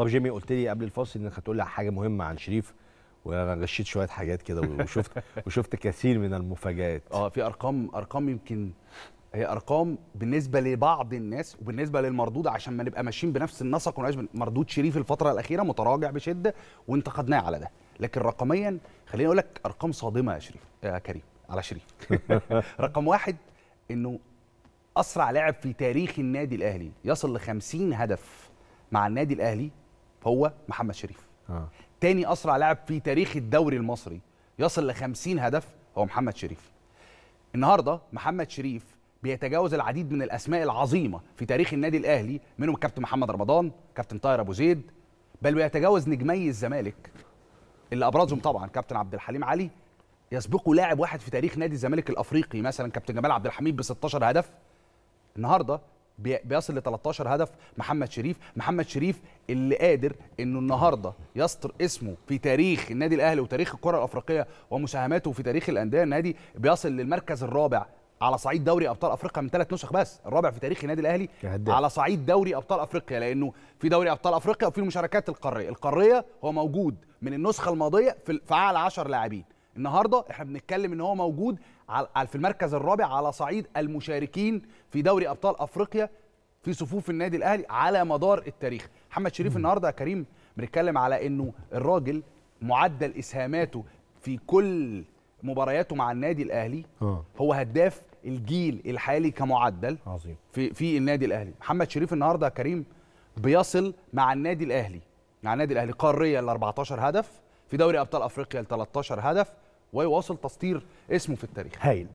طب جيمي قلت لي قبل الفاصل انك هتقول لي حاجه مهمه عن شريف وانا غشيت شويه حاجات كده وشفت وشفت كثير من المفاجات اه في ارقام ارقام يمكن هي ارقام بالنسبه لبعض الناس وبالنسبه للمردود عشان ما نبقى ماشيين بنفس النسق ونعيش مردود شريف الفتره الاخيره متراجع بشده وانتقدناه على ده لكن رقميا خليني اقول لك ارقام صادمه يا شريف يا كريم على شريف رقم واحد انه اسرع لاعب في تاريخ النادي الاهلي يصل ل 50 هدف مع النادي الاهلي هو محمد شريف آه. تاني اسرع لاعب في تاريخ الدوري المصري يصل ل 50 هدف هو محمد شريف النهارده محمد شريف بيتجاوز العديد من الاسماء العظيمه في تاريخ النادي الاهلي منهم الكابتن محمد رمضان كابتن طاهر ابو زيد بل ويتجاوز نجمي الزمالك اللي ابرزهم طبعا كابتن عبد الحليم علي يسبقه لاعب واحد في تاريخ نادي الزمالك الافريقي مثلا كابتن جمال عبد الحميد ب 16 هدف النهارده بيصل ل 13 هدف محمد شريف محمد شريف اللي قادر انه النهارده يسطر اسمه في تاريخ النادي الاهلي وتاريخ الكره الافريقيه ومساهماته في تاريخ الانديه النادي بيصل للمركز الرابع على صعيد دوري ابطال افريقيا من ثلاث نسخ بس الرابع في تاريخ النادي الاهلي كهدف. على صعيد دوري ابطال افريقيا لانه في دوري ابطال افريقيا وفي المشاركات القاريه القاريه هو موجود من النسخه الماضيه في اعلى 10 لاعبين النهارده احنا بنتكلم ان هو موجود على في المركز الرابع على صعيد المشاركين في دوري ابطال افريقيا في صفوف النادي الاهلي على مدار التاريخ محمد شريف النهارده يا كريم بنتكلم على انه الراجل معدل اسهاماته في كل مبارياته مع النادي الاهلي آه. هو هداف الجيل الحالي كمعدل عظيم في في النادي الاهلي محمد شريف النهارده يا كريم بيصل مع النادي الاهلي مع النادي الاهلي قاريا ال 14 هدف في دوري ابطال افريقيا ل 13 هدف ويواصل تسطير اسمه في التاريخ هايل